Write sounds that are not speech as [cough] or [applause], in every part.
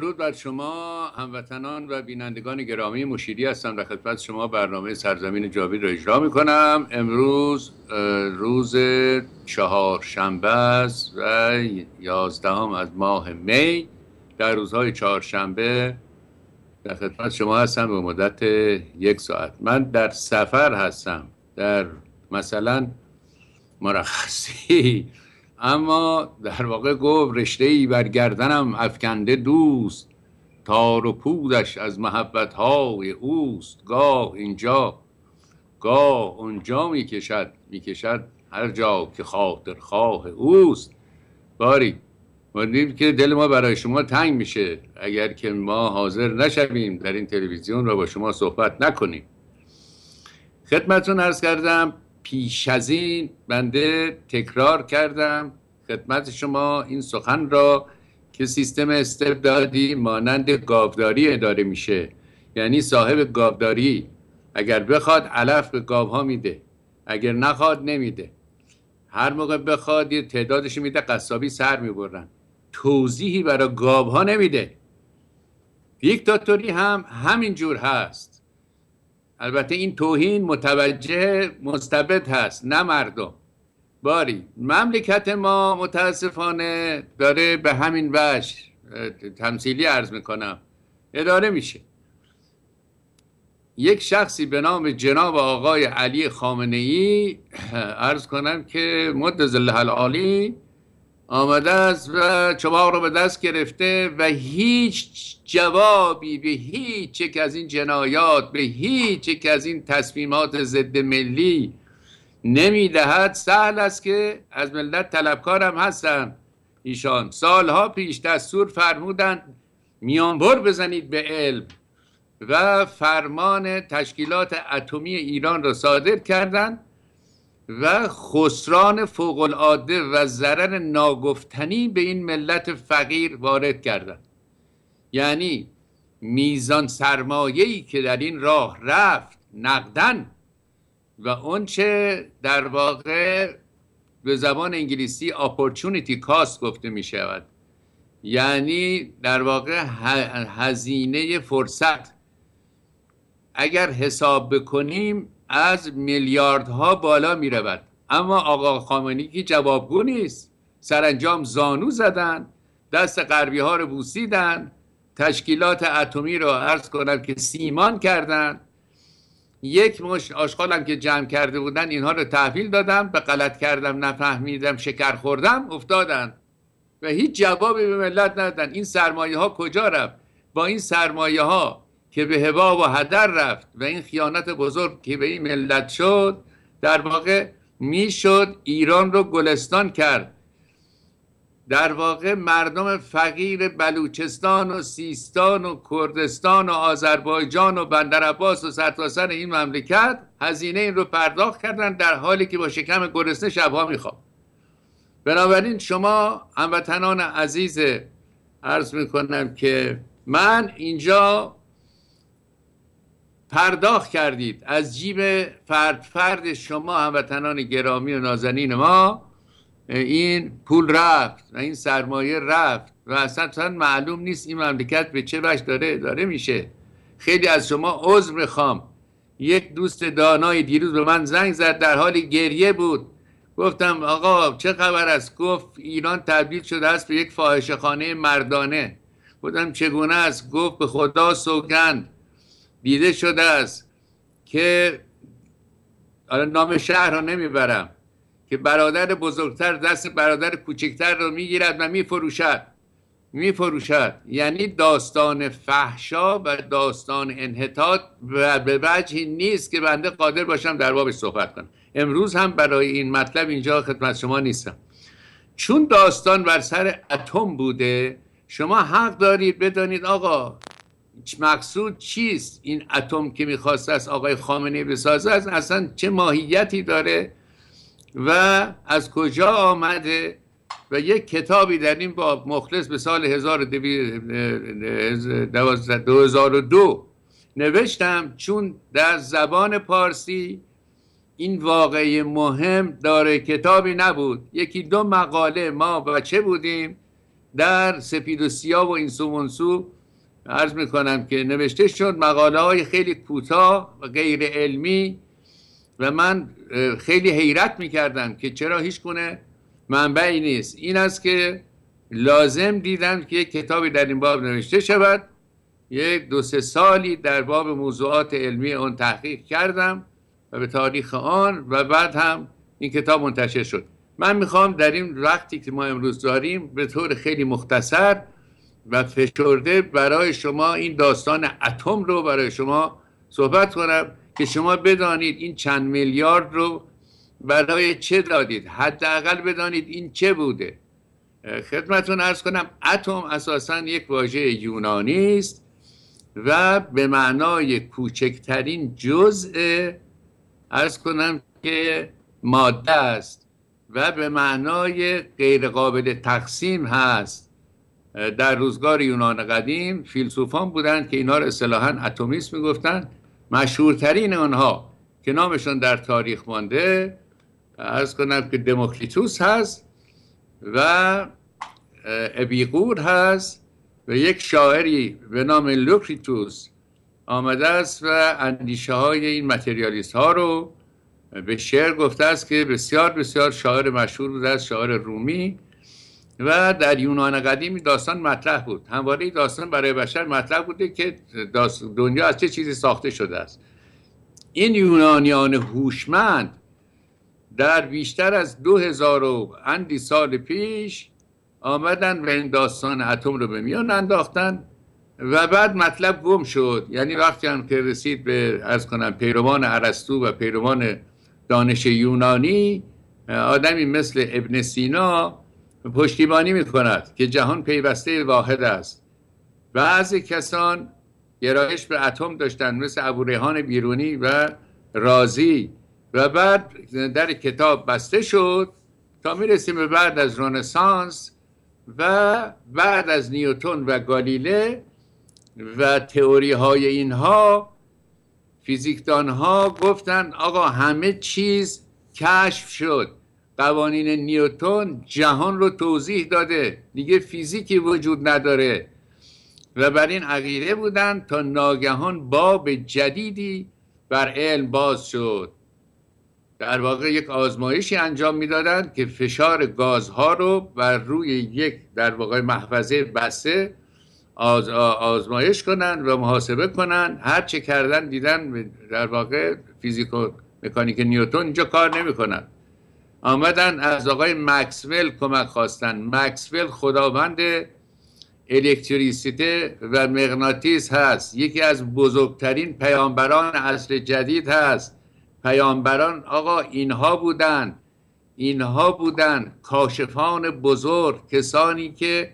درود بر شما هموطنان و بینندگان گرامی مشیری هستم در خدمت شما برنامه سرزمین جاوید را اجرا می کنم امروز روز چهار شنبه است و یازدهم از ماه می در روزهای شنبه در خدمت شما هستم به مدت یک ساعت من در سفر هستم در مثلا مرخصی اما در واقع گفت رشته ای بر گردنم افکنده دوست تار و پودش از محبت های اوست گاه اینجا گاه اونجا میکشد میکشد هر جا که خاطر خواه اوست باری ما که دل ما برای شما تنگ میشه اگر که ما حاضر نشویم در این تلویزیون را با شما صحبت نکنیم خدمتون ارز کردم پیش از این بنده تکرار کردم خدمت شما این سخن را که سیستم استبدادی مانند گاوداری اداره میشه یعنی صاحب گاوداری اگر بخواد علف به گاوها میده اگر نخواد نمیده هر موقع بخواد یه تعدادش میده قصابی سر میبرن توضیحی برای گاوها نمیده دیکتاتوری هم همین جور هست البته این توهین متوجه مستبد هست نه مردم باری مملکت ما متاسفانه داره به همین وش، تمثیلی عرض میکنم اداره میشه یک شخصی به نام جناب آقای علی خامنه ای عرض کنم که مدز ذله العالی آمده است و چماق رو به دست گرفته و هیچ جوابی به هیچ یک از این جنایات به هیچ یک از این تصمیمات ضد ملی نمیدهد سهل است که از ملت طلبکارم هستن ایشان سالها پیش دستور فرمودند میانبر بزنید به علم و فرمان تشکیلات اتمی ایران را صادر کردند و خسران فوق العاده و ضرر ناگفتنی به این ملت فقیر وارد کردند یعنی میزان سرمایه‌ای که در این راه رفت نقدن و اونچه در واقع به زبان انگلیسی opportunity cost گفته می شود یعنی در واقع هزینه فرصت اگر حساب بکنیم از میلیاردها بالا می رود اما آقا خامنی که جوابگو نیست سرانجام زانو زدن دست غربی ها رو بوسیدن تشکیلات اتمی رو عرض کنم که سیمان کردن یک مش آشغالم که جمع کرده بودن اینها رو تحویل دادم به غلط کردم نفهمیدم شکر خوردم افتادن و هیچ جوابی به ملت ندادن این سرمایه ها کجا رفت با این سرمایه ها که به هوا و هدر رفت و این خیانت بزرگ که به این ملت شد در واقع میشد ایران رو گلستان کرد در واقع مردم فقیر بلوچستان و سیستان و کردستان و آذربایجان و بندرعباس و سرتاسر این مملکت هزینه این رو پرداخت کردن در حالی که با شکم گرسنه شبها میخواب بنابراین شما هموطنان عزیز عرض میکنم که من اینجا پرداخت کردید از جیب فرد فرد شما هموطنان گرامی و نازنین ما این پول رفت و این سرمایه رفت و اصلا معلوم نیست این مملکت به چه وجه داره اداره میشه خیلی از شما عذر میخوام یک دوست دانای دیروز به من زنگ زد در حال گریه بود گفتم آقا چه خبر است گفت ایران تبدیل شده است به یک فاحشه خانه مردانه گفتم چگونه است گفت به خدا سوگند دیده شده است که الان نام شهر را نمیبرم که برادر بزرگتر دست برادر کوچکتر رو میگیرد و میفروشد میفروشد یعنی داستان فحشا و داستان انحطاط و به وجهی نیست که بنده قادر باشم در بابش صحبت کنم امروز هم برای این مطلب اینجا خدمت شما نیستم چون داستان بر سر اتم بوده شما حق دارید بدانید آقا مقصود چیست این اتم که میخواست از آقای خامنه بسازه از اصلا چه ماهیتی داره و از کجا آمده و یک کتابی در این با مخلص به سال 2002 نوشتم چون در زبان پارسی این واقعی مهم داره کتابی نبود یکی دو مقاله ما بچه بودیم در سپید و سیاه و اینسو منسو عرض میکنم که نوشته شد مقاله های خیلی کوتاه و غیر علمی و من خیلی حیرت میکردم که چرا هیچ کنه منبعی نیست این است که لازم دیدم که یک کتابی در این باب نوشته شود یک دو سه سالی در باب موضوعات علمی آن تحقیق کردم و به تاریخ آن و بعد هم این کتاب منتشر شد من میخوام در این وقتی که ما امروز داریم به طور خیلی مختصر و فشرده برای شما این داستان اتم رو برای شما صحبت کنم که شما بدانید این چند میلیارد رو برای چه دادید حداقل بدانید این چه بوده خدمتون ارز کنم اتم اساسا یک واژه یونانی است و به معنای کوچکترین جزء ارز کنم که ماده است و به معنای غیرقابل تقسیم هست در روزگار یونان قدیم فیلسوفان بودند که اینا رو اصطلاحا اتمیسم میگفتند مشهورترین آنها که نامشون در تاریخ مانده از کنم که دموکریتوس هست و ابیقور هست و یک شاعری به نام لوکریتوس آمده است و اندیشه های این متریالیست ها رو به شعر گفته است که بسیار بسیار شاعر مشهور بوده است شاعر رومی و در یونان قدیم داستان مطرح بود همواره داستان برای بشر مطرح بوده که دنیا از چه چیزی ساخته شده است این یونانیان هوشمند در بیشتر از دو هزار و اندی سال پیش آمدن و این داستان اتم رو به میان انداختن و بعد مطلب گم شد یعنی وقتی هم که رسید به از کنم پیروان عرستو و پیروان دانش یونانی آدمی مثل ابن سینا پشتیبانی می که جهان پیوسته واحد است بعضی کسان گرایش به اتم داشتن مثل ابوریحان بیرونی و رازی و بعد در کتاب بسته شد تا میرسیم به بعد از رنسانس و بعد از نیوتون و گالیله و تئوری های اینها فیزیکدان ها گفتن آقا همه چیز کشف شد قوانین نیوتون جهان رو توضیح داده دیگه فیزیکی وجود نداره و بر این عقیده بودن تا ناگهان باب جدیدی بر علم باز شد در واقع یک آزمایشی انجام میدادند که فشار گازها رو بر روی یک در واقع محفظه بسته آزمایش کنند و محاسبه کنند هر چه کردن دیدن در واقع فیزیکو مکانیک نیوتون اینجا کار نمیکنند آمدن از آقای مکسول کمک خواستن مکسول خداوند الکتریسیته و مغناطیس هست یکی از بزرگترین پیامبران اصل جدید هست پیامبران آقا اینها بودند اینها بودند کاشفان بزرگ کسانی که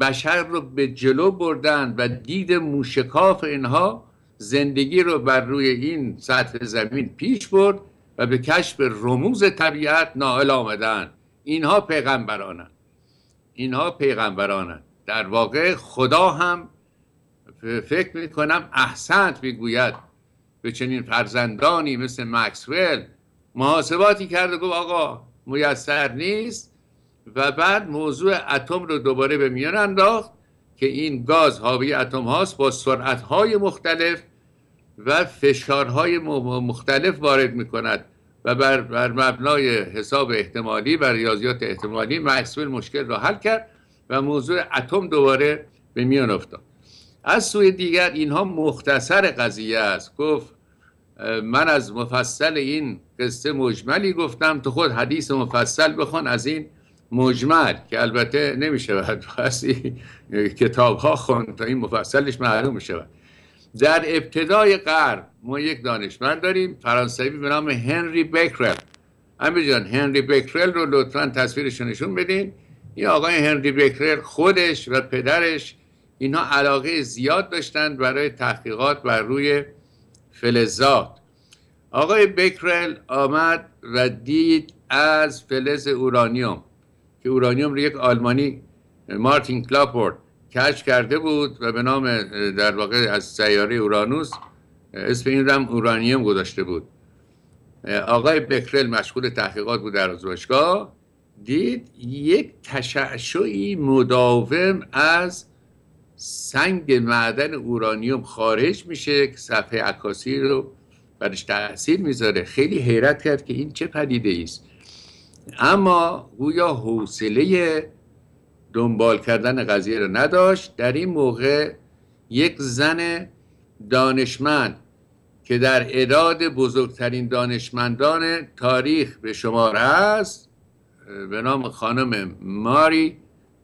بشر رو به جلو بردند و دید موشکاف اینها زندگی رو بر روی این سطح زمین پیش برد و به کشف رموز طبیعت نائل آمدن اینها پیغمبرانند اینها پیغمبرانند در واقع خدا هم فکر می کنم احسنت میگوید به چنین فرزندانی مثل مکسول محاسباتی کرده و گفت آقا میسر نیست و بعد موضوع اتم رو دوباره به میان انداخت که این گاز حاوی اتم هاست با سرعت های مختلف و فشارهای مختلف وارد می کند و بر, مبنای حساب احتمالی و ریاضیات احتمالی مکسول مشکل را حل کرد و موضوع اتم دوباره به میان افتاد از سوی دیگر اینها مختصر قضیه است گفت من از مفصل این قصه مجملی گفتم تو خود حدیث مفصل بخوان از این مجمل که البته نمیشه [laughs] بعد کتاب ها خون تا این مفصلش معلوم شود در ابتدای قرن ما یک دانشمند داریم فرانسوی به نام هنری بکرل همه جان هنری بکرل رو لطفا تصویرش نشون بدین این آقای هنری بکرل خودش و پدرش اینها علاقه زیاد داشتند برای تحقیقات بر روی فلزات آقای بکرل آمد و دید از فلز اورانیوم که اورانیوم رو یک آلمانی مارتین کلاپورد کشف کرده بود و به نام در واقع از سیاره اورانوس اسم این هم اورانیوم گذاشته بود آقای بکرل مشغول تحقیقات بود در آزمایشگاه دید یک تشعشعی مداوم از سنگ معدن اورانیوم خارج میشه که صفحه عکاسی رو برش تاثیر میذاره خیلی حیرت کرد که این چه پدیده است اما گویا حوصله دنبال کردن قضیه رو نداشت در این موقع یک زن دانشمند که در اداد بزرگترین دانشمندان تاریخ به شمار است به نام خانم ماری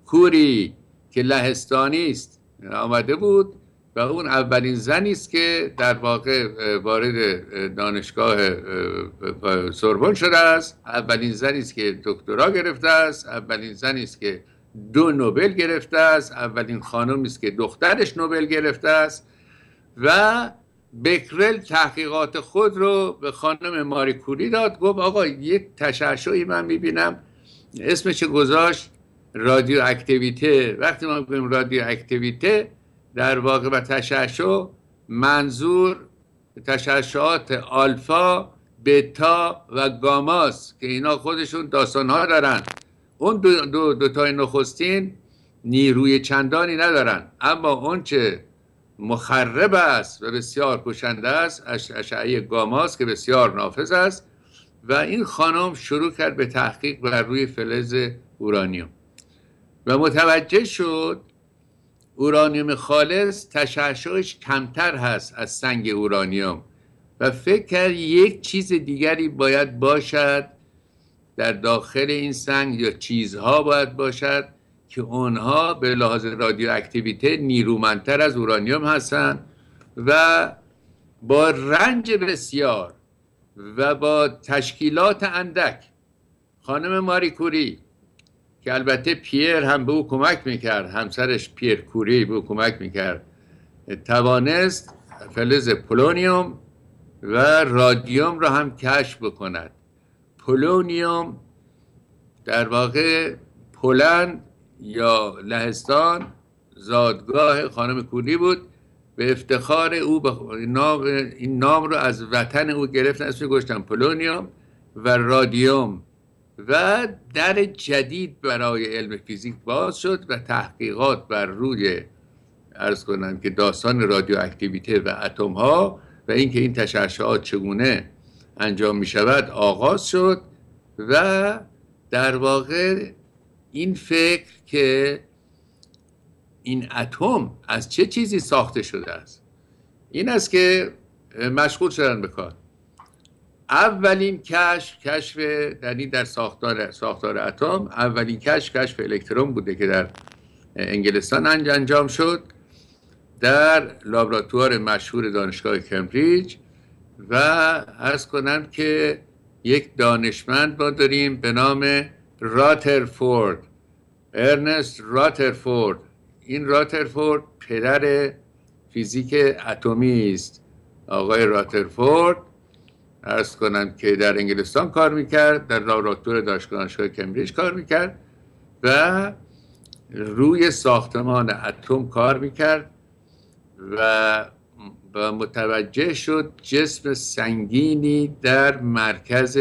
کوری که لهستانی است آمده بود و اون اولین زنی است که در واقع وارد دانشگاه سربن شده است اولین زنی است که دکترا گرفته است اولین زنی است که دو نوبل گرفته است اولین خانمی است که دخترش نوبل گرفته است و بکرل تحقیقات خود رو به خانم ماری کوری داد گفت آقا یک تشعشعی من میبینم اسمش گذاشت رادیو اکتیویته وقتی ما میگویم رادیو اکتیویته در واقع و تشعشع منظور تشعشعات آلفا بتا و گاماست که اینا خودشون داستانها دارن اون دو, دو, دو تای نخستین نیروی چندانی ندارن اما چه مخرب است و بسیار کشنده است اشعه گاماست که بسیار نافذ است و این خانم شروع کرد به تحقیق بر روی فلز اورانیوم و متوجه شد اورانیوم خالص تشعشعش کمتر هست از سنگ اورانیوم و فکر کرد یک چیز دیگری باید باشد در داخل این سنگ یا چیزها باید باشد که اونها به لحاظ رادیو اکتیویته نیرومندتر از اورانیوم هستند و با رنج بسیار و با تشکیلات اندک خانم ماری کوری که البته پیر هم به او کمک میکرد همسرش پیر کوری به او کمک میکرد توانست فلز پولونیوم و رادیوم را هم کشف بکند پولونیوم در واقع پولند یا لهستان زادگاه خانم کولی بود به افتخار او نام... این نام رو از وطن او گرفتن اسمش گشتن پولونیوم و رادیوم و در جدید برای علم فیزیک باز شد و تحقیقات بر روی ارز کنم که داستان رادیو اکتیویته و اتم ها و اینکه این تشعشعات چگونه انجام می شود آغاز شد و در واقع این فکر که این اتم از چه چیزی ساخته شده است این است که مشغول شدن به کار اولین کشف کشف در یعنی این در ساختار ساختار اتم اولین کشف کشف الکترون بوده که در انگلستان انجام شد در لابراتوار مشهور دانشگاه کمبریج و ارز کنم که یک دانشمند ما داریم به نام راترفورد ارنست راترفورد این راترفورد پدر فیزیک اتمی است آقای راترفورد ارز کنم که در انگلستان کار میکرد در لابراتوار دانشگاه کمبریج کار میکرد و روی ساختمان اتم کار میکرد و و متوجه شد جسم سنگینی در مرکز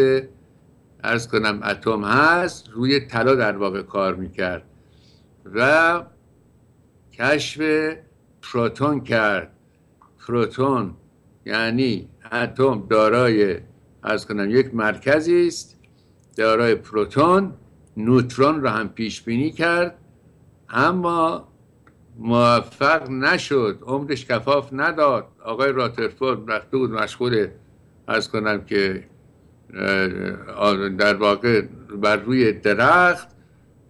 ارز کنم اتم هست روی طلا در واقع کار میکرد و کشف پروتون کرد پروتون یعنی اتم دارای ارز کنم یک مرکزی است دارای پروتون نوترون را هم پیش بینی کرد اما موفق نشد عمرش کفاف نداد آقای راترفورد رفته بود مشغول از کنم که در واقع بر روی درخت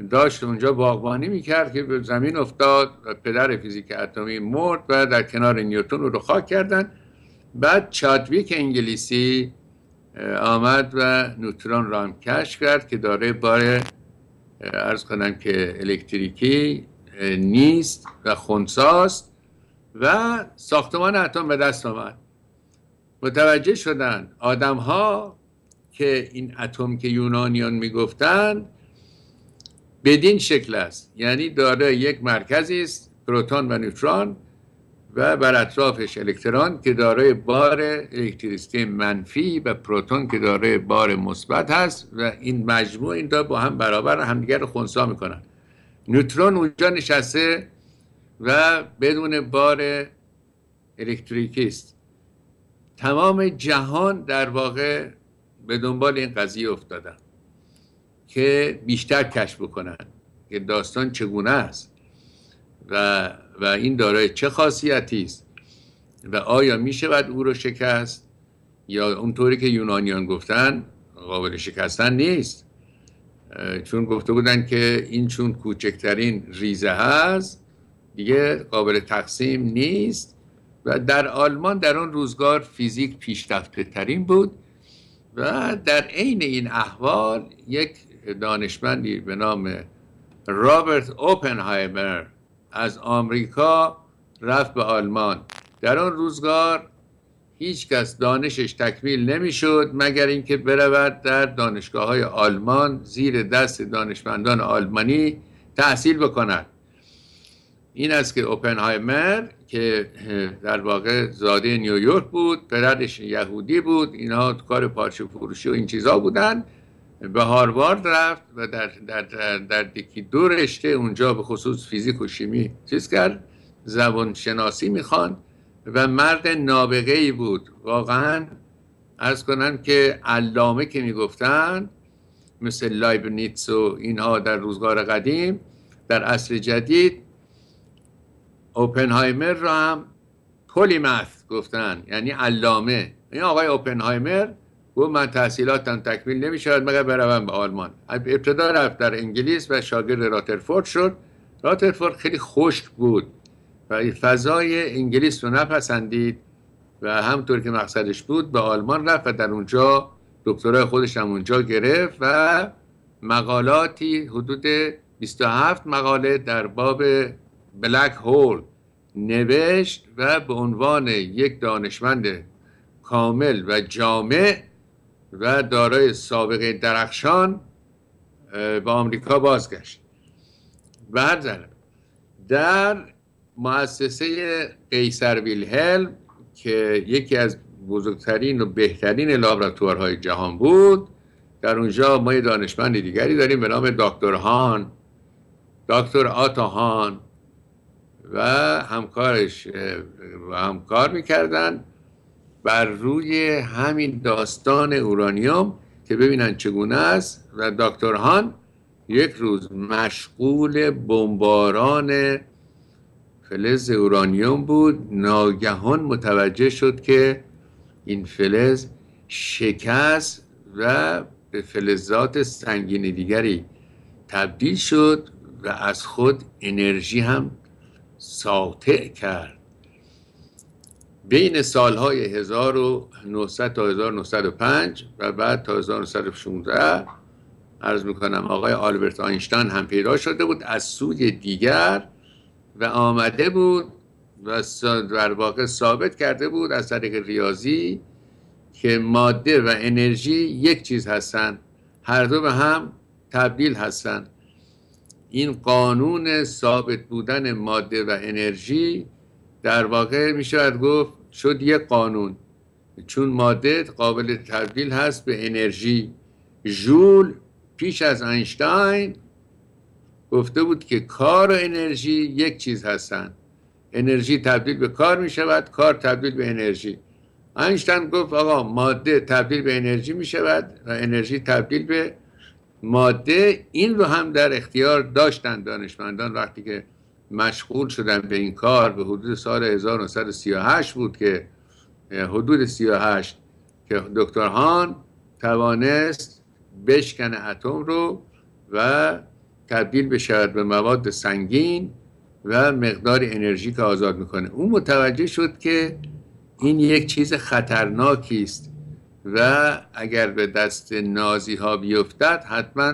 داشت اونجا باغبانی میکرد که به زمین افتاد و پدر فیزیک اتمی مرد و در کنار نیوتون رو خاک کردن بعد چادویک انگلیسی آمد و نوترون را هم کشف کرد که داره بار ارز کنم که الکتریکی نیست و خونساست و ساختمان اتم به دست آمد متوجه شدن آدم ها که این اتم که یونانیان میگفتند بدین شکل است یعنی داره یک مرکزی است پروتون و نوترون و بر اطرافش الکترون که دارای بار الکتریستی منفی و پروتون که دارای بار مثبت هست و این مجموع این دو با هم برابر همدیگر رو خونسا میکنن نوترون اونجا نشسته و بدون بار الکتریکی است تمام جهان در واقع به دنبال این قضیه افتادن که بیشتر کشف بکنن که داستان چگونه است و, و این دارای چه خاصیتی است و آیا می شود او رو شکست یا اونطوری که یونانیان گفتن قابل شکستن نیست چون گفته بودن که این چون کوچکترین ریزه هست دیگه قابل تقسیم نیست و در آلمان در آن روزگار فیزیک پیشرفته ترین بود و در عین این احوال یک دانشمندی به نام رابرت اوپنهایمر از آمریکا رفت به آلمان در آن روزگار هیچ کس دانشش تکمیل نمیشد مگر اینکه برود در دانشگاه های آلمان زیر دست دانشمندان آلمانی تحصیل بکند این است که اوپنهایمر که در واقع زاده نیویورک بود پدرش یهودی بود اینها کار پارچه فروشی و این چیزا بودن به هاروارد رفت و در, در, در, در دو رشته اونجا به خصوص فیزیک و شیمی چیز کرد زبان شناسی میخوان و مرد نابغه ای بود واقعا ارز کنم که علامه که میگفتن مثل لایبنیتس و اینها در روزگار قدیم در عصر جدید اوپنهایمر را هم پولیمث گفتن یعنی علامه این آقای اوپنهایمر گفت من تحصیلاتم تکمیل نمی شود مگر بروم به آلمان ابتدا رفت در انگلیس و شاگرد راترفورد شد راترفورد خیلی خشک بود و فضای انگلیس رو نپسندید و همطور که مقصدش بود به آلمان رفت و در اونجا دکترای خودش هم اونجا گرفت و مقالاتی حدود 27 مقاله در باب بلک هول نوشت و به عنوان یک دانشمند کامل و جامع و دارای سابقه درخشان به آمریکا بازگشت و هر در مؤسسه قیصر ویلهلم که یکی از بزرگترین و بهترین لابراتوارهای جهان بود در اونجا ما یه دانشمند دیگری داریم به نام دکتر هان دکتر آتا هان و همکارش و همکار میکردن بر روی همین داستان اورانیوم که ببینن چگونه است و دکتر هان یک روز مشغول بمباران فلز اورانیوم بود ناگهان متوجه شد که این فلز شکست و به فلزات سنگین دیگری تبدیل شد و از خود انرژی هم ساطع کرد بین سالهای 1900 تا 1905 و بعد تا 1916 عرض میکنم آقای آلبرت آینشتاین هم پیدا شده بود از سوی دیگر و آمده بود و در واقع ثابت کرده بود از طریق ریاضی که ماده و انرژی یک چیز هستند هر دو به هم تبدیل هستند این قانون ثابت بودن ماده و انرژی در واقع می شود گفت شد یک قانون چون ماده قابل تبدیل هست به انرژی ژول پیش از اینشتین گفته بود که کار و انرژی یک چیز هستند انرژی تبدیل به کار می شود کار تبدیل به انرژی اینشتین گفت آقا ماده تبدیل به انرژی می شود و انرژی تبدیل به ماده این رو هم در اختیار داشتن دانشمندان وقتی که مشغول شدن به این کار به حدود سال 1938 بود که حدود 38 که دکتر هان توانست بشکن اتم رو و تبدیل بشود به مواد سنگین و مقدار انرژی که آزاد میکنه اون متوجه شد که این یک چیز خطرناکی است و اگر به دست نازی ها بیفتد حتما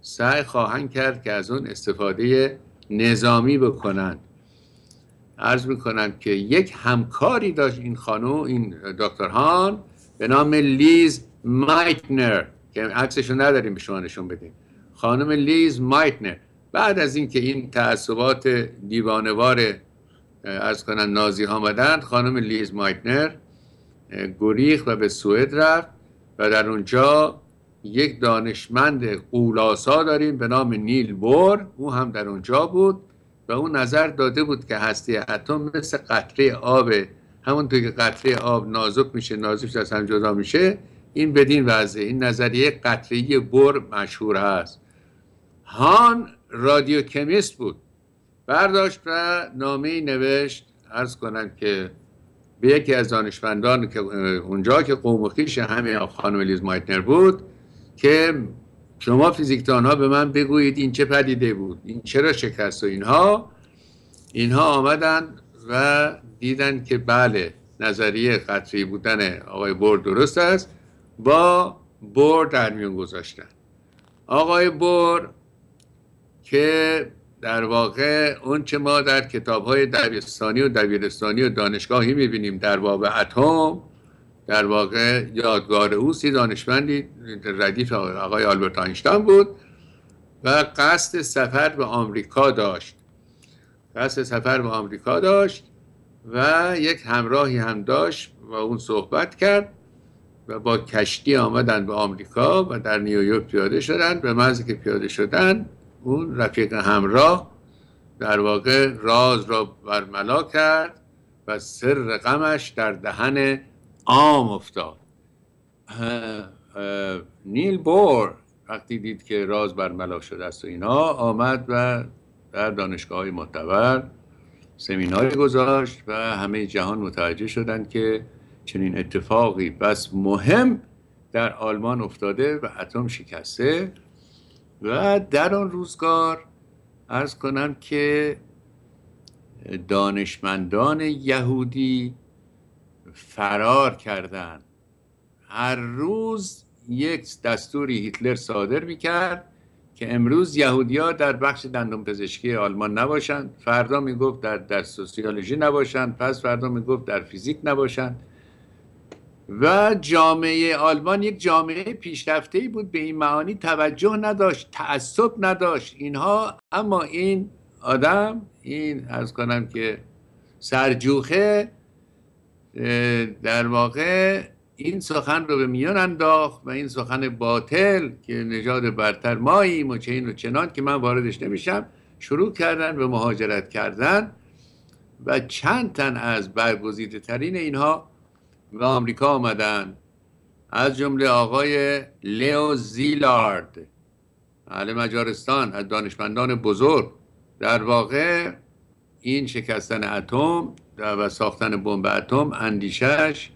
سعی خواهند کرد که از اون استفاده نظامی بکنند عرض میکنم که یک همکاری داشت این خانو این دکتر هان به نام لیز مایتنر که عکسشون نداریم به شما نشون بدیم خانم لیز مایتنر بعد از اینکه این, این تعصبات دیوانوار از کنن نازی ها آمدند خانم لیز مایتنر گریخ و به سوئد رفت و در اونجا یک دانشمند قولاسا داریم به نام نیل بور او هم در اونجا بود و اون نظر داده بود که هستی اتم مثل قطره آب همونطور که قطره آب نازک میشه نازکش از هم جدا میشه این بدین وضعه این نظریه قطره بور مشهور هست هان رادیوکمیست بود برداشت و نامه نوشت ارز کنم که به یکی از دانشمندان که اونجا که قوم خیش همه خانم لیز مایتنر بود که شما فیزیکدانها به من بگویید این چه پدیده بود این چرا شکست و اینها اینها آمدن و دیدن که بله نظریه قطری بودن آقای بور درست است با بور در میون گذاشتن آقای بور که در واقع اون ما در کتاب های دبیرستانی و دبیرستانی و دانشگاهی میبینیم در واقع اتم در واقع یادگار اوسی سی دانشمندی ردیف آقای آلبرت اینشتین بود و قصد سفر به آمریکا داشت قصد سفر به آمریکا داشت و یک همراهی هم داشت و اون صحبت کرد و با کشتی آمدن به آمریکا و در نیویورک پیاده شدند به محض که پیاده شدن اون رفیق همراه در واقع راز را برملا کرد و سر غمش در دهن عام افتاد نیل بور وقتی دید که راز برملا شده است و اینا آمد و در دانشگاه های معتبر سمیناری گذاشت و همه جهان متوجه شدند که چنین اتفاقی بس مهم در آلمان افتاده و اتم شکسته و در آن روزگار ارز کنم که دانشمندان یهودی فرار کردند هر روز یک دستوری هیتلر صادر میکرد که امروز ها در بخش دندون پزشکی آلمان نباشند فردا میگفت در در سوسیالوژی نباشند پس فردا میگفت در فیزیک نباشند و جامعه آلمان یک جامعه پیشرفته ای بود به این معانی توجه نداشت تعصب نداشت اینها اما این آدم این از کنم که سرجوخه در واقع این سخن رو به میان انداخت و این سخن باطل که نژاد برتر ماییم و چین و چنان که من واردش نمیشم شروع کردن به مهاجرت کردن و چند تن از برگزیده ترین اینها و آمریکا آمدن از جمله آقای لیو زیلارد اهل مجارستان از دانشمندان بزرگ در واقع این شکستن اتم و ساختن بمب اتم اندیشش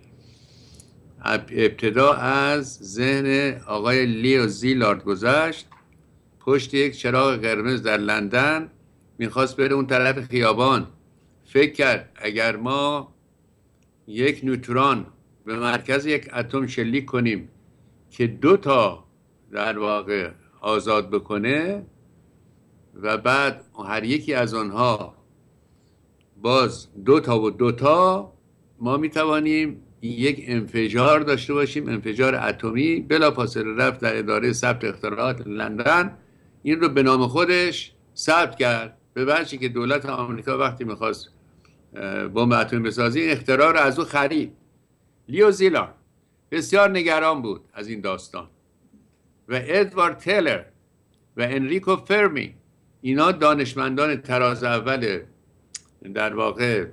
ابتدا از ذهن آقای لیو زیلارد گذشت پشت یک چراغ قرمز در لندن میخواست بره اون طرف خیابان فکر کرد اگر ما یک نوترون به مرکز یک اتم شلیک کنیم که دو تا در واقع آزاد بکنه و بعد هر یکی از آنها باز دو تا و دو تا ما می یک انفجار داشته باشیم انفجار اتمی بلافاصله رفت در اداره ثبت اختراعات لندن این رو به نام خودش ثبت کرد به وجهی که دولت آمریکا وقتی میخواست بمب اتمی بسازی این اختراع از او خرید لیو زیلار بسیار نگران بود از این داستان و ادوارد تیلر و انریکو فرمی اینا دانشمندان تراز اول در واقع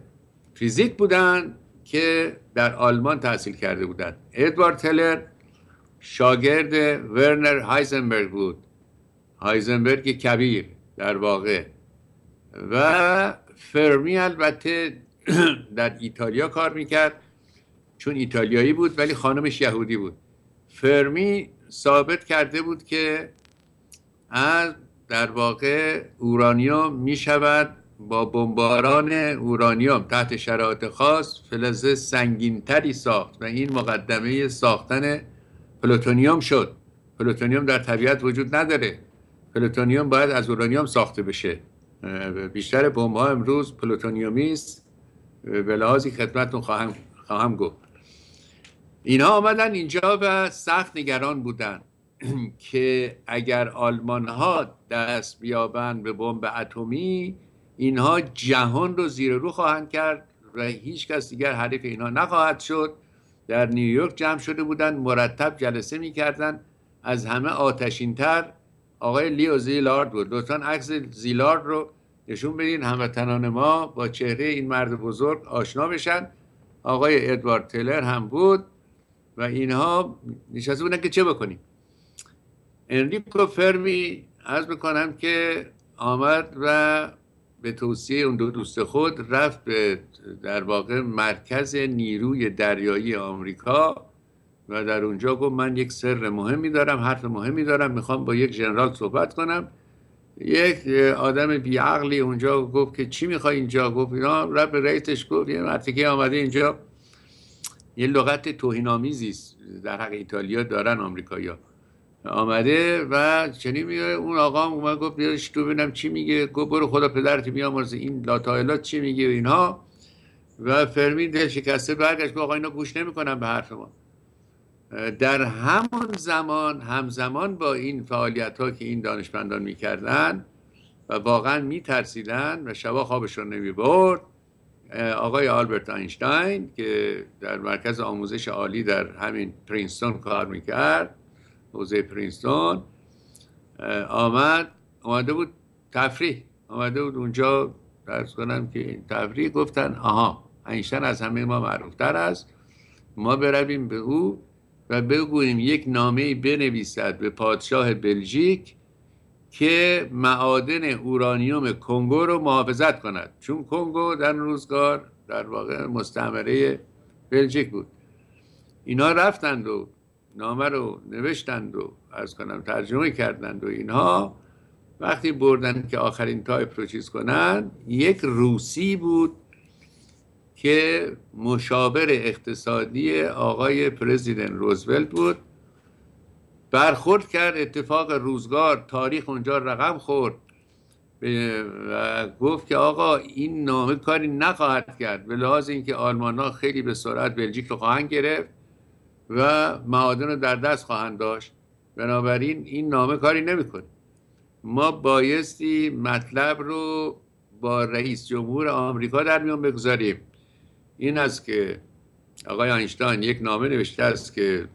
فیزیک بودن که در آلمان تحصیل کرده بودند ادوارد تلر شاگرد ورنر هایزنبرگ بود هایزنبرگ کبیر در واقع و فرمی البته در ایتالیا کار میکرد چون ایتالیایی بود ولی خانمش یهودی بود فرمی ثابت کرده بود که از در واقع اورانیوم میشود با بمباران اورانیوم تحت شرایط خاص فلز سنگینتری ساخت و این مقدمه ساختن پلوتونیوم شد پلوتونیوم در طبیعت وجود نداره پلوتونیوم باید از اورانیوم ساخته بشه بیشتر بمب ها امروز پلوتونیومی است به لحاظی خدمتتون خواهم, خواهم گفت اینا آمدن اینجا و سخت نگران بودن [clears throat] که اگر آلمان ها دست بیابند به بمب اتمی اینها جهان رو زیر رو خواهند کرد و هیچ کس دیگر حریف اینها نخواهد شد در نیویورک جمع شده بودند مرتب جلسه میکردند از همه آتشین تر آقای لیو زیلارد بود لطفا عکس زیلارد رو نشون بدین هموطنان ما با چهره این مرد بزرگ آشنا بشن آقای ادوارد تلر هم بود و اینها نشسته بودن که چه بکنیم انریکو فرمی از بکنم که آمد و به توصیه اون دو دوست خود رفت به در واقع مرکز نیروی دریایی آمریکا و در اونجا گفت من یک سر مهمی دارم حرف مهمی دارم میخوام با یک جنرال صحبت کنم یک آدم بیعقلی اونجا گفت که چی میخوای اینجا گفت اینا رب رئیسش گفت یه که آمده اینجا یه لغت توهین‌آمیزی در حق ایتالیا دارن ها آمده و چنین میگه اون آقا اومد گفت بیارش تو ببینم چی میگه گفت برو خدا پدرت از این لاتایلات چی میگه و اینها و فرمین دل شکسته برگشت گفت آقا اینا گوش نمیکنن به حرف ما در همان زمان همزمان با این فعالیت ها که این دانشمندان میکردن و واقعا میترسیدن و شبا خوابشون نمی برد آقای آلبرت آینشتاین که در مرکز آموزش عالی در همین پرینستون کار میکرد حوزه پرینستون آمد آمده بود تفریح آمده بود اونجا درس کنم که این تفریح گفتن آها اینشتن از همه ما معروفتر است ما برویم به او و بگوییم یک نامه بنویسد به پادشاه بلژیک که معادن اورانیوم کنگو رو محافظت کند چون کنگو در روزگار در واقع مستعمره بلژیک بود اینا رفتند و نامه رو نوشتند و از کنم ترجمه کردند و اینها وقتی بردن که آخرین تایپ رو چیز کنند یک روسی بود که مشاور اقتصادی آقای پرزیدنت روزولت بود برخورد کرد اتفاق روزگار تاریخ اونجا رقم خورد و گفت که آقا این نامه کاری نخواهد کرد به لحاظ اینکه آلمان ها خیلی به سرعت بلژیک رو خواهند گرفت و معادن رو در دست خواهند داشت بنابراین این نامه کاری نمیکنه ما بایستی مطلب رو با رئیس جمهور آمریکا در میان بگذاریم این است که آقای اینشتین یک نامه نوشته است که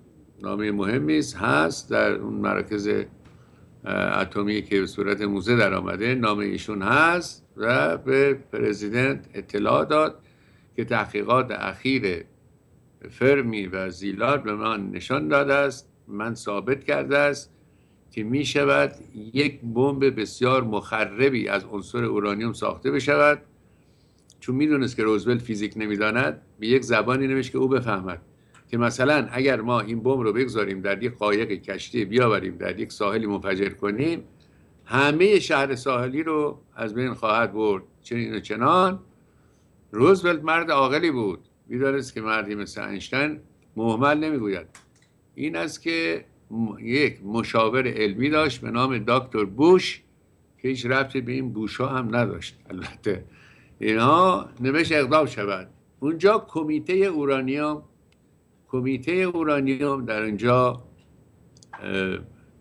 نامه مهمی است هست در اون مراکز اتمی که به صورت موزه در آمده نامه ایشون هست و به پرزیدنت اطلاع داد که تحقیقات اخیر فرمی و زیلار به من نشان داده است من ثابت کرده است که می شود یک بمب بسیار مخربی از عنصر اورانیوم ساخته بشود چون میدونست که روزولت فیزیک نمیداند به یک زبانی نمیش که او بفهمد که مثلا اگر ما این بم رو بگذاریم در یک قایق کشتی بیاوریم در یک ساحلی منفجر کنیم همه شهر ساحلی رو از بین خواهد برد چنین و چنان روزولت مرد عاقلی بود میدانست که مردی مثل انشتن محمل نمیگوید این است که یک مشاور علمی داشت به نام دکتر بوش که هیچ ربطی به این بوش هم نداشت البته اینها نمیشه اقدام شود اونجا کمیته اورانیوم کمیته اورانیوم در اونجا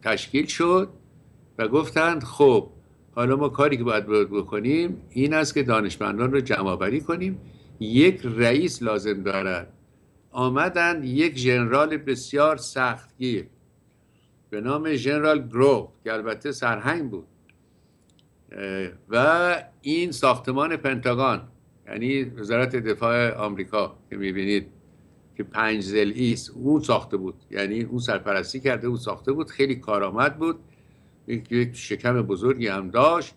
تشکیل شد و گفتند خب حالا ما کاری که باید بکنیم این است که دانشمندان رو جمع بری کنیم یک رئیس لازم دارد آمدند یک جنرال بسیار سختگیر به نام جنرال گروپ که البته سرهنگ بود و این ساختمان پنتاگان یعنی وزارت دفاع آمریکا که میبینید که پنج زلی است اون ساخته بود یعنی اون سرپرستی کرده اون ساخته بود خیلی کارآمد بود یک شکم بزرگی هم داشت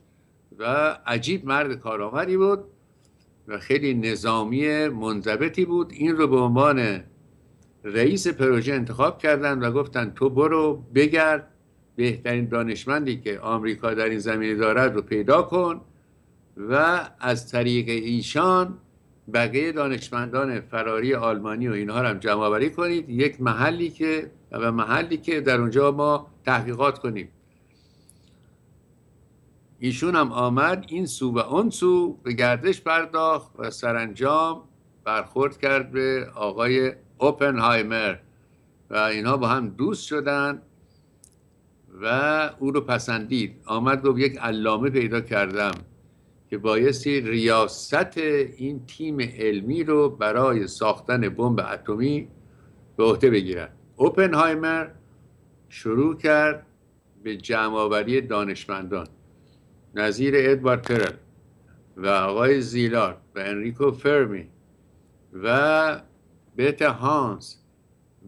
و عجیب مرد کارآمدی بود و خیلی نظامی منضبطی بود این رو به عنوان رئیس پروژه انتخاب کردن و گفتن تو برو بگرد بهترین دانشمندی که آمریکا در این زمینه دارد رو پیدا کن و از طریق ایشان بقیه دانشمندان فراری آلمانی و اینها هم جمع آوری کنید یک محلی که و محلی که در اونجا ما تحقیقات کنیم ایشون هم آمد این سو و اون سو به گردش پرداخت و سرانجام برخورد کرد به آقای اوپنهایمر و اینها با هم دوست شدند و او رو پسندید آمد گفت یک علامه پیدا کردم که بایستی ریاست این تیم علمی رو برای ساختن بمب اتمی به عهده بگیرد. اوپنهایمر شروع کرد به جمعآوری دانشمندان نظیر ادوارد ترل و آقای زیلارد و انریکو فرمی و بیت هانس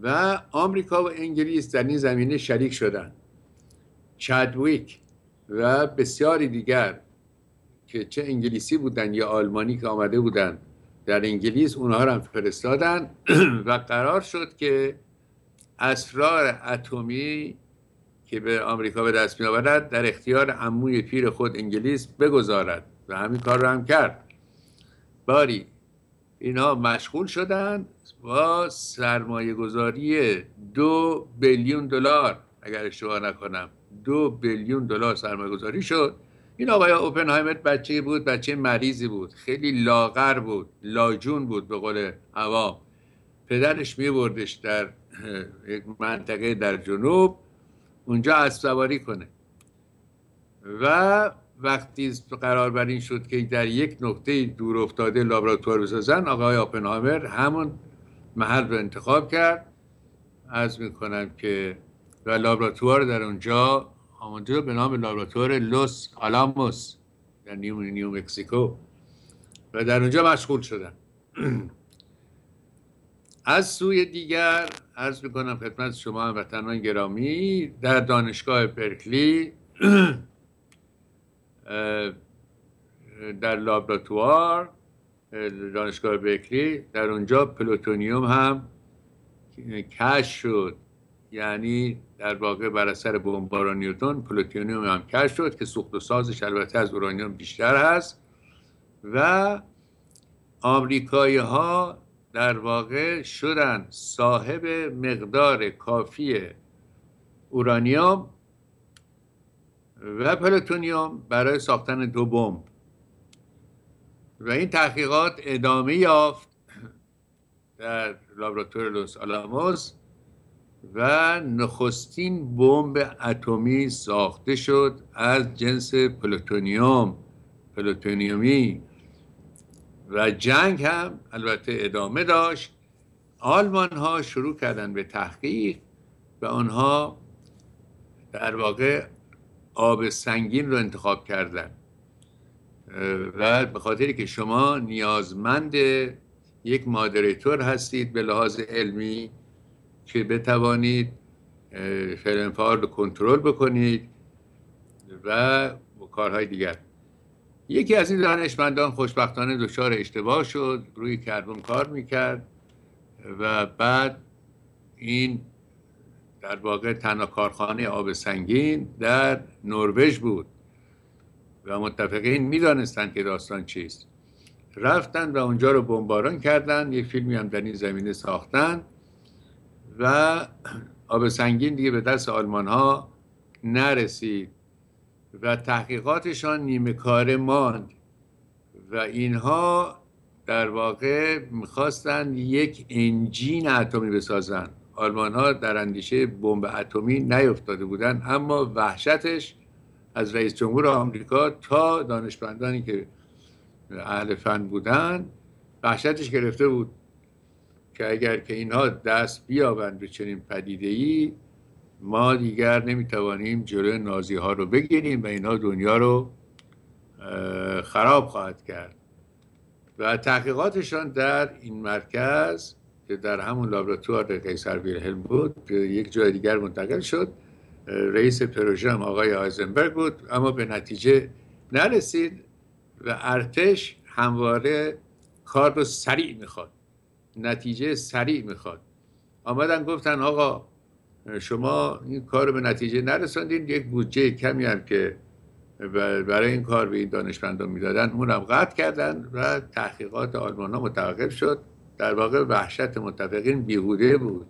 و آمریکا و انگلیس در این زمینه شریک شدند چادویک و بسیاری دیگر که چه انگلیسی بودن یا آلمانی که آمده بودن در انگلیس اونها رو هم فرستادن [clears throat] و قرار شد که اسرار اتمی که به آمریکا به دست می در اختیار عموی پیر خود انگلیس بگذارد و همین کار رو هم کرد باری اینها مشغول شدند با سرمایه گذاری دو بیلیون دلار اگر اشتباه نکنم دو بیلیون دلار گذاری شد این آقای اوپنهایمر بچه بود بچه مریضی بود خیلی لاغر بود لاجون بود به قول هوا پدرش میبردش در یک منطقه در جنوب اونجا از سواری کنه و وقتی قرار بر این شد که در یک نقطه دور افتاده لابراتوار بسازن آقای اوپنهایمر همون محل رو انتخاب کرد از میکنم که و لابراتوار در اونجا به نام لابراتوار لوس آلاموس در نیو, نیو مکسیکو و در اونجا مشغول شدن [clears throat] از سوی دیگر عرض میکنم خدمت شما وطنان گرامی در دانشگاه پرکلی [clears throat] در لابراتوار دانشگاه برکلی در اونجا پلوتونیوم هم کش شد یعنی در واقع بر اثر بمباران نیوتون پلوتونیوم هم کشف شد که سوخت و سازش البته از اورانیوم بیشتر هست و آمریکایی ها در واقع شدن صاحب مقدار کافی اورانیوم و پلوتونیوم برای ساختن دو بمب و این تحقیقات ادامه یافت در لابراتوار لوس آلاموس و نخستین بمب اتمی ساخته شد از جنس پلوتونیوم پلوتونیومی و جنگ هم البته ادامه داشت آلمان ها شروع کردن به تحقیق و آنها در واقع آب سنگین رو انتخاب کردن و به خاطری که شما نیازمند یک مادریتور هستید به لحاظ علمی که بتوانید فعل رو کنترل بکنید و کارهای دیگر یکی از این دانشمندان خوشبختانه دچار اشتباه شد روی کربون کار میکرد و بعد این در واقع تنها کارخانه آب سنگین در نروژ بود و متفقین میدانستند که داستان چیست رفتن و اونجا رو بمباران کردن یک فیلمی هم در این زمینه ساختن و آب سنگین دیگه به دست آلمان ها نرسید و تحقیقاتشان نیمه کار ماند و اینها در واقع میخواستند یک انجین اتمی بسازند آلمان ها در اندیشه بمب اتمی نیفتاده بودند اما وحشتش از رئیس جمهور آمریکا تا دانشمندانی که اهل فن بودند وحشتش گرفته بود که اگر که اینها دست بیابند به چنین پدیده ای ما دیگر نمیتوانیم جلوی نازی ها رو بگیریم و اینها دنیا رو خراب خواهد کرد و تحقیقاتشان در این مرکز که در همون لابراتوار قیصر ویلهلم بود یک جای دیگر منتقل شد رئیس پروژه هم آقای آیزنبرگ بود اما به نتیجه نرسید و ارتش همواره کار رو سریع میخواد نتیجه سریع میخواد آمدن گفتن آقا شما این کار رو به نتیجه نرساندین یک بودجه کمی هم که برای این کار به این دانشمندان میدادن اونم قطع کردن و تحقیقات آلمان ها متوقف شد در واقع وحشت متفقین بیهوده بود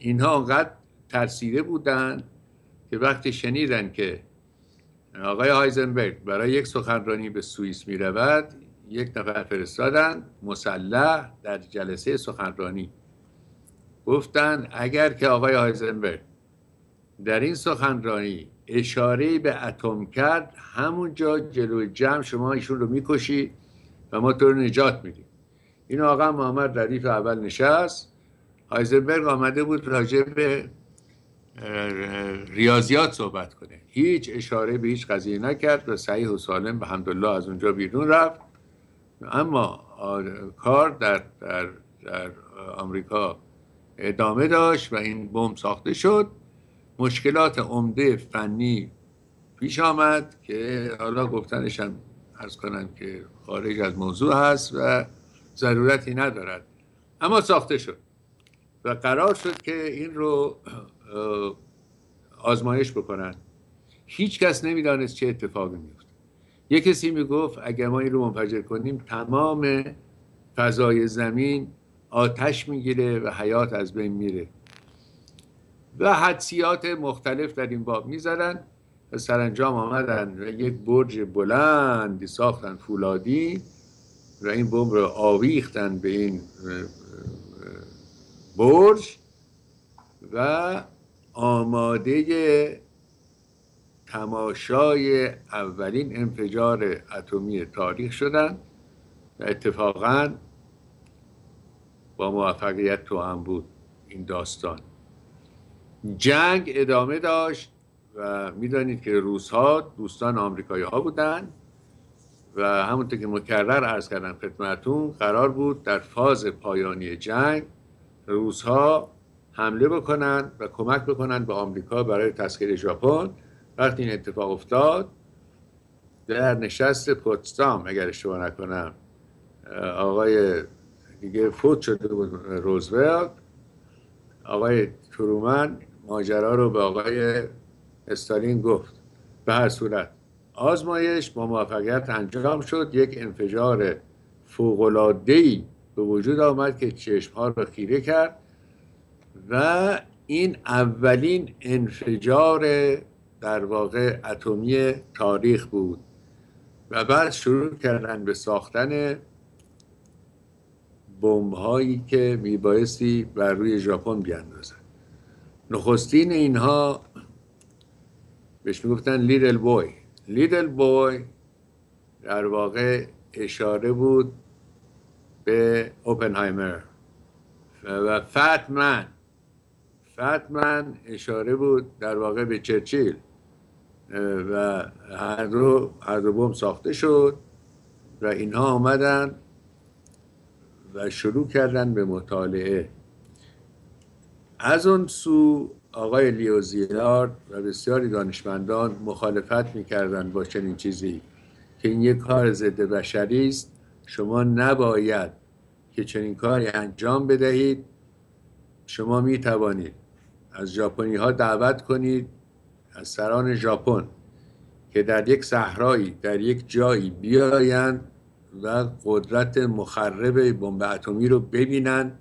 اینها انقدر ترسیده بودند که وقتی شنیدن که آقای هایزنبرگ برای یک سخنرانی به سوئیس می رود یک نفر فرستادن مسلح در جلسه سخنرانی گفتن اگر که آقای هایزنبرگ در این سخنرانی اشاره به اتم کرد همونجا جلو جمع شما ایشون رو میکشی و ما تو رو نجات میدیم این آقا محمد ردیف اول نشست هایزنبرگ آمده بود راجع ریاضیات صحبت کنه هیچ اشاره به هیچ قضیه نکرد و صحیح و سالم به همدلله از اونجا بیرون رفت اما کار در, در, در آمریکا ادامه داشت و این بم ساخته شد مشکلات عمده فنی پیش آمد که حالا گفتنشم هم ارز کنم که خارج از موضوع هست و ضرورتی ندارد اما ساخته شد و قرار شد که این رو آزمایش بکنند هیچ کس نمیدانست چه اتفاقی میفته یه کسی میگفت اگر ما این رو منفجر کنیم تمام فضای زمین آتش میگیره و حیات از بین میره و حدسیات مختلف در این باب میزدند. و سرانجام آمدن و یک برج بلندی ساختن فولادی و این بمب رو آویختن به این برج و آماده تماشای اولین انفجار اتمی تاریخ شدند و اتفاقا با موفقیت تو هم بود این داستان جنگ ادامه داشت و میدانید که روس ها دوستان آمریکایی ها بودند و همونطور که مکرر عرض کردم خدمتون قرار بود در فاز پایانی جنگ روس ها حمله بکنند و کمک بکنند به آمریکا برای تسخیر ژاپن وقتی این اتفاق افتاد در نشست پوتستام اگر اشتباه نکنم آقای دیگه فوت شده بود روزولت آقای ترومن ماجرا رو به آقای استالین گفت به هر صورت آزمایش با موفقیت انجام شد یک انفجار ای به وجود آمد که چشمها رو خیره کرد و این اولین انفجار در واقع اتمی تاریخ بود و بعد شروع کردن به ساختن بمب هایی که میبایستی بر روی ژاپن بیاندازن نخستین اینها بهش میگفتن لیدل بوی لیدل بوی در واقع اشاره بود به اوپنهایمر و فتمن فتمن اشاره بود در واقع به چرچیل و هر دو هر بوم ساخته شد و اینها آمدن و شروع کردن به مطالعه از اون سو آقای لیوزیارد و بسیاری دانشمندان مخالفت میکردند با چنین چیزی که این یک کار ضد بشری است شما نباید که چنین کاری انجام بدهید شما می توانید از ژاپنی ها دعوت کنید از سران ژاپن که در یک صحرایی در یک جایی بیایند و قدرت مخرب بمب اتمی رو ببینند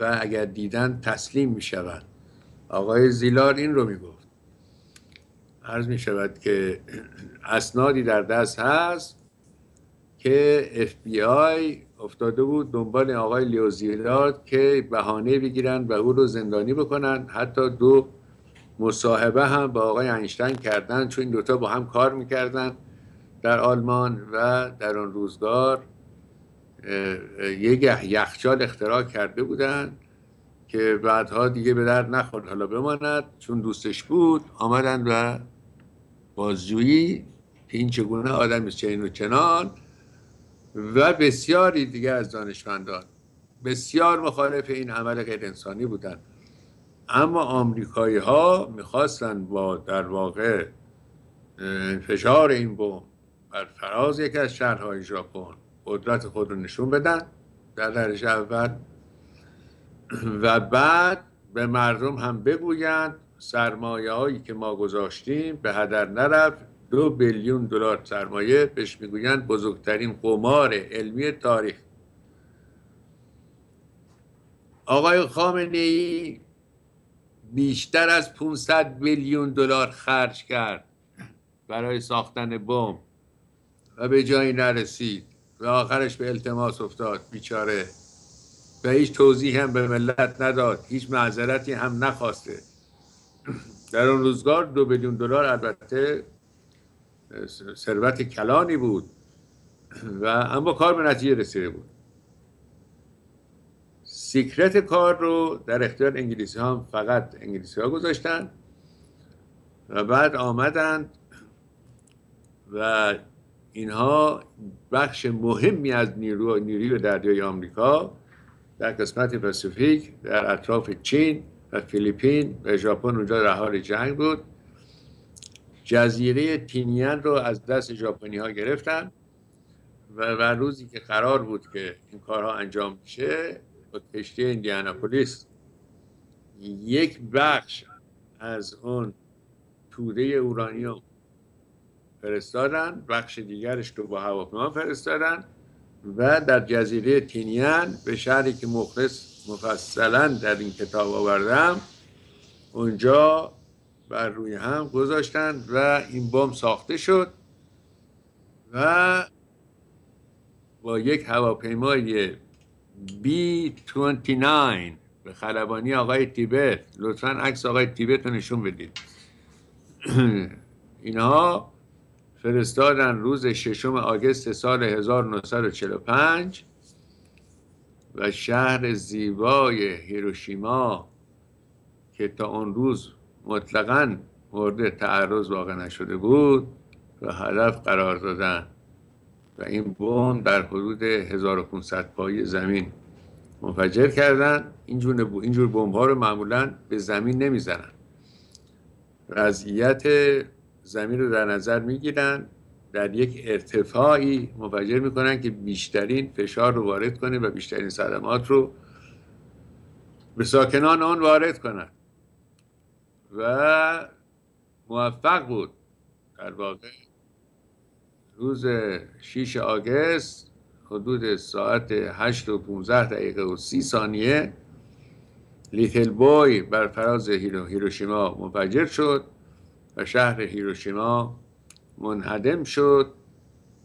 و اگر دیدن تسلیم می شود آقای زیلار این رو می گفت عرض می شود که اسنادی در دست هست که اف بی آی افتاده بود دنبال آقای لیو زیلار که بهانه بگیرن و او رو زندانی بکنن حتی دو مصاحبه هم با آقای اینشتین کردن چون این دوتا با هم کار میکردن در آلمان و در آن روزگار یک یخچال اختراع کرده بودند که بعدها دیگه به درد نخورد حالا بماند چون دوستش بود آمدند و بازجویی که این چگونه آدم چنین و چنان و بسیاری دیگه از دانشمندان بسیار مخالف این عمل غیر انسانی بودند اما آمریکایی ها میخواستن با در واقع فشار این بوم بر فراز یکی از شهرهای ژاپن قدرت خود رو نشون بدن در درجه اول [clears throat] و بعد به مردم هم بگویند سرمایه هایی که ما گذاشتیم به هدر نرفت دو بیلیون دلار سرمایه بهش میگویند بزرگترین قمار علمی تاریخ آقای خامنه ای بیشتر از 500 میلیون دلار خرج کرد برای ساختن بم و به جایی نرسید و آخرش به التماس افتاد بیچاره و هیچ توضیح هم به ملت نداد هیچ معذرتی هم نخواسته در اون روزگار دو میلیون دلار البته ثروت کلانی بود و اما کار به نتیجه رسیده بود سیکرت کار رو در اختیار انگلیسی ها فقط انگلیسی ها گذاشتن و بعد آمدند و اینها بخش مهمی از نیرو نیروی دریای آمریکا در قسمت پاسیفیک در اطراف چین و فیلیپین و ژاپن اونجا در حال جنگ بود جزیره تینین رو از دست ژاپنی ها گرفتن و, و روزی که قرار بود که این کارها انجام میشه با کشتی ایندیاناپولیس یک بخش از اون توده اورانیوم فرستادن بخش دیگرش رو با هواپیما فرستادن و در جزیره تینیان به شهری که مخلص مفصلا در این کتاب آوردم اونجا بر روی هم گذاشتند و این بمب ساخته شد و با یک هواپیمای B29 به خلبانی آقای تیبت لطفا عکس آقای تیبت رو نشون بدید [clears throat] اینها فرستادن روز ششم آگست سال 1945 و شهر زیبای هیروشیما که تا اون روز مطلقا مورد تعرض واقع نشده بود و هدف قرار دادن و این بم در حدود 1500 پای زمین منفجر کردن اینجور اینجور بمب ها رو معمولا به زمین نمیزنن وضعیت زمین رو در نظر میگیرن در یک ارتفاعی منفجر میکنن که بیشترین فشار رو وارد کنه و بیشترین صدمات رو به ساکنان آن وارد کنند و موفق بود در واقع روز 6 آگست حدود ساعت 8 و 15 دقیقه و 30 ثانیه لیتل بوی بر فراز هیروشیما منفجر شد و شهر هیروشیما منهدم شد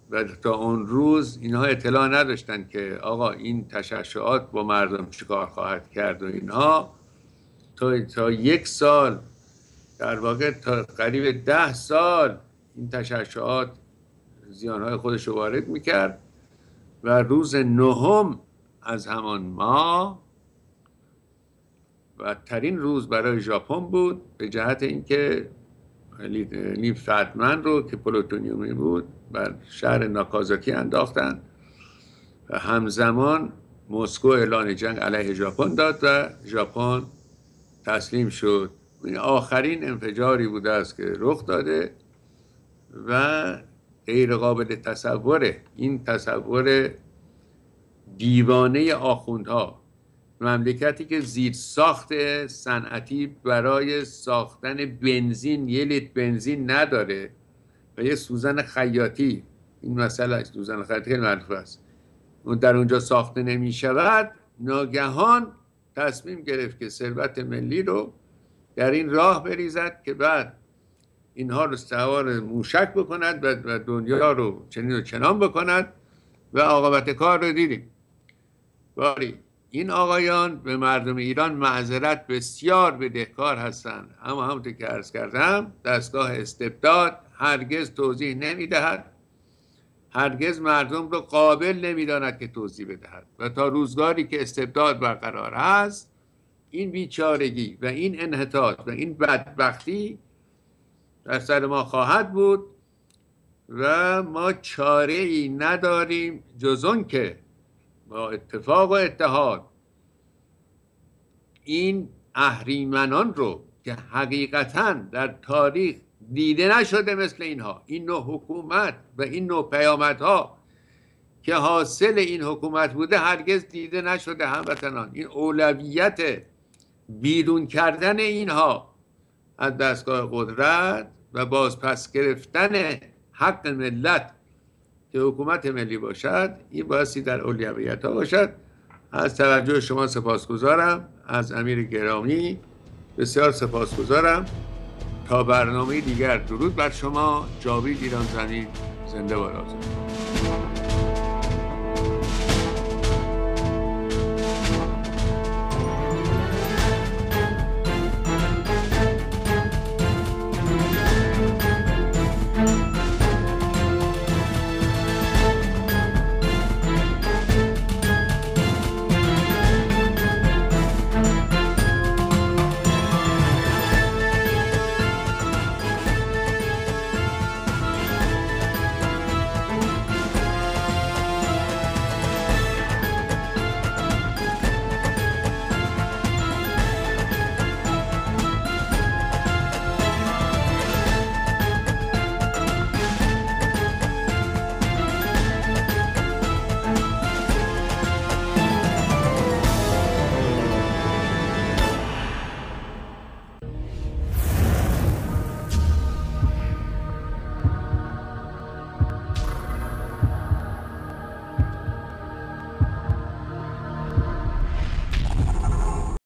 و تا اون روز اینها اطلاع نداشتند که آقا این تشعشعات با مردم چیکار خواهد کرد و اینها تا, تا یک سال در واقع تا قریب ده سال این تشعشعات زیانهای خودش رو وارد میکرد و روز نهم از همان ماه و ترین روز برای ژاپن بود به جهت اینکه نیم فتمن رو که پلوتونیومی بود بر شهر ناکازاکی انداختن و همزمان مسکو اعلان جنگ علیه ژاپن داد و ژاپن تسلیم شد این آخرین انفجاری بوده است که رخ داده و غیر قابل تصوره این تصور دیوانه آخوندها مملکتی که زیر ساخت صنعتی برای ساختن بنزین یه لیت بنزین نداره و یه سوزن خیاطی این مسئله سوزن خیاطی خیلی معروف است اون در اونجا ساخته نمی شود ناگهان تصمیم گرفت که ثروت ملی رو در این راه بریزد که بعد اینها رو سوار موشک بکند و دنیا رو چنین و چنان بکند و عاقبت کار رو دیدیم باری این آقایان به مردم ایران معذرت بسیار بدهکار هستند اما همونطور که ارز کردم دستگاه استبداد هرگز توضیح نمیدهد هرگز مردم رو قابل نمیداند که توضیح بدهد و تا روزگاری که استبداد برقرار هست این بیچارگی و این انحطاط و این بدبختی در سر ما خواهد بود و ما چاره ای نداریم جز که با اتفاق و اتحاد این اهریمنان رو که حقیقتا در تاریخ دیده نشده مثل اینها این نوع حکومت و این نوع ها که حاصل این حکومت بوده هرگز دیده نشده هموطنان این اولویت بیرون کردن اینها از دستگاه قدرت و باز پس گرفتن حق ملت که حکومت ملی باشد این بایستی در اولیویت ها باشد از توجه شما سپاسگزارم از امیر گرامی بسیار سپاسگزارم تا برنامه دیگر درود بر شما جاوید ایران زمین زنده و